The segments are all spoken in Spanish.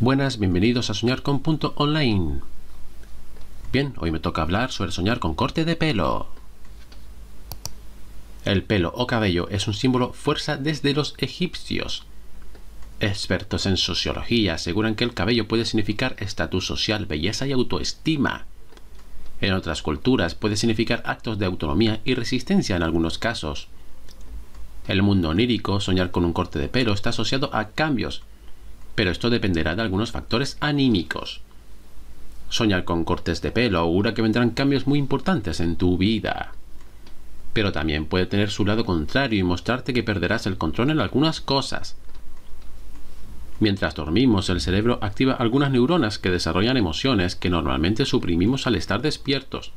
Buenas, bienvenidos a Soñar con punto online. Bien, hoy me toca hablar sobre soñar con corte de pelo. El pelo o cabello es un símbolo fuerza desde los egipcios. Expertos en sociología aseguran que el cabello puede significar estatus social, belleza y autoestima. En otras culturas puede significar actos de autonomía y resistencia en algunos casos. El mundo onírico, soñar con un corte de pelo, está asociado a cambios, pero esto dependerá de algunos factores anímicos. Soñar con cortes de pelo augura que vendrán cambios muy importantes en tu vida. Pero también puede tener su lado contrario y mostrarte que perderás el control en algunas cosas. Mientras dormimos, el cerebro activa algunas neuronas que desarrollan emociones que normalmente suprimimos al estar despiertos.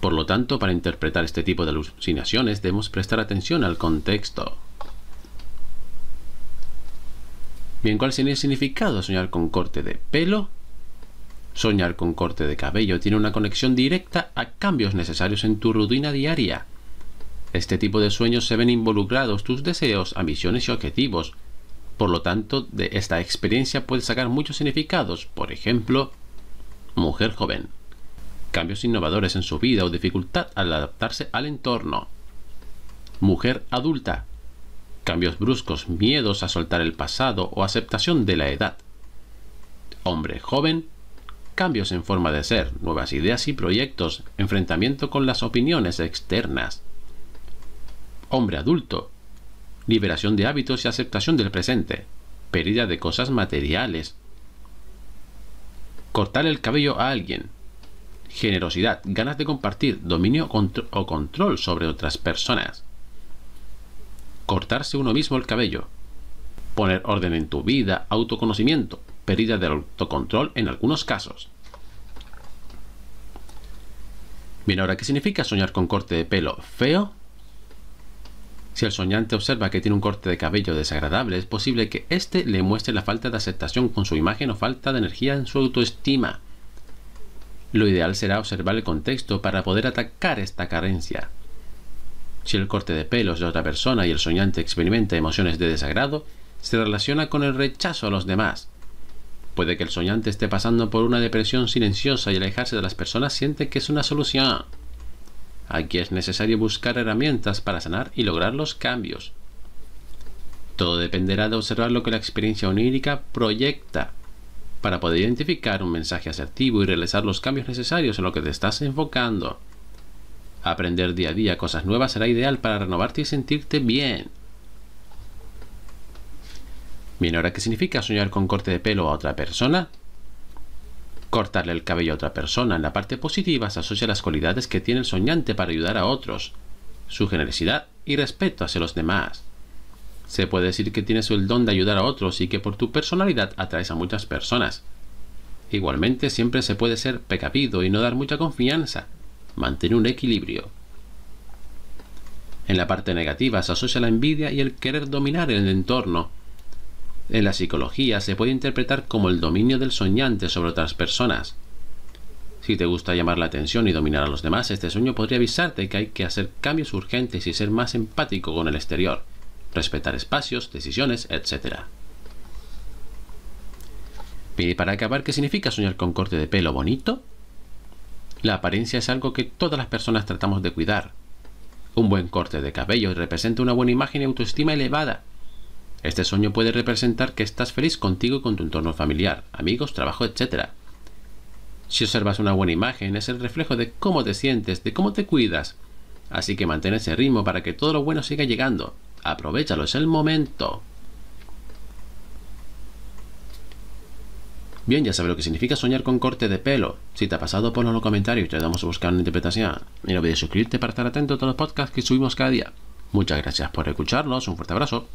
Por lo tanto, para interpretar este tipo de alucinaciones debemos prestar atención al contexto. Bien, ¿cuál sería el significado? de Soñar con corte de pelo. Soñar con corte de cabello tiene una conexión directa a cambios necesarios en tu rutina diaria. Este tipo de sueños se ven involucrados tus deseos, ambiciones y objetivos. Por lo tanto, de esta experiencia puedes sacar muchos significados, por ejemplo, mujer joven, cambios innovadores en su vida o dificultad al adaptarse al entorno, mujer adulta, cambios bruscos, miedos a soltar el pasado o aceptación de la edad. Hombre joven, cambios en forma de ser, nuevas ideas y proyectos, enfrentamiento con las opiniones externas. Hombre adulto, liberación de hábitos y aceptación del presente, pérdida de cosas materiales. Cortar el cabello a alguien. Generosidad, ganas de compartir, dominio o control sobre otras personas cortarse uno mismo el cabello, poner orden en tu vida, autoconocimiento, pérdida del autocontrol en algunos casos. Bien, ahora, ¿qué significa soñar con corte de pelo feo? Si el soñante observa que tiene un corte de cabello desagradable, es posible que éste le muestre la falta de aceptación con su imagen o falta de energía en su autoestima. Lo ideal será observar el contexto para poder atacar esta carencia. Si el corte de pelos de otra persona y el soñante experimenta emociones de desagrado, se relaciona con el rechazo a los demás. Puede que el soñante esté pasando por una depresión silenciosa y alejarse de las personas siente que es una solución. Aquí es necesario buscar herramientas para sanar y lograr los cambios. Todo dependerá de observar lo que la experiencia onírica proyecta para poder identificar un mensaje asertivo y realizar los cambios necesarios en lo que te estás enfocando. Aprender día a día cosas nuevas será ideal para renovarte y sentirte bien. Bien, ahora, ¿qué significa soñar con corte de pelo a otra persona? Cortarle el cabello a otra persona en la parte positiva se asocia a las cualidades que tiene el soñante para ayudar a otros, su generosidad y respeto hacia los demás. Se puede decir que tienes el don de ayudar a otros y que por tu personalidad atraes a muchas personas. Igualmente, siempre se puede ser pecapido y no dar mucha confianza, mantener un equilibrio. En la parte negativa se asocia la envidia y el querer dominar el entorno. En la psicología se puede interpretar como el dominio del soñante sobre otras personas. Si te gusta llamar la atención y dominar a los demás, este sueño podría avisarte que hay que hacer cambios urgentes y ser más empático con el exterior, respetar espacios, decisiones, etc. Y para acabar, ¿qué significa soñar con corte de pelo bonito? La apariencia es algo que todas las personas tratamos de cuidar. Un buen corte de cabello representa una buena imagen y autoestima elevada. Este sueño puede representar que estás feliz contigo y con tu entorno familiar, amigos, trabajo, etc. Si observas una buena imagen, es el reflejo de cómo te sientes, de cómo te cuidas. Así que mantén ese ritmo para que todo lo bueno siga llegando. Aprovechalo, es el momento. Bien, ya sabes lo que significa soñar con corte de pelo. Si te ha pasado, ponlo en los comentarios y te damos a buscar una interpretación. Y no olvides suscribirte para estar atento a todos los podcasts que subimos cada día. Muchas gracias por escucharnos, un fuerte abrazo.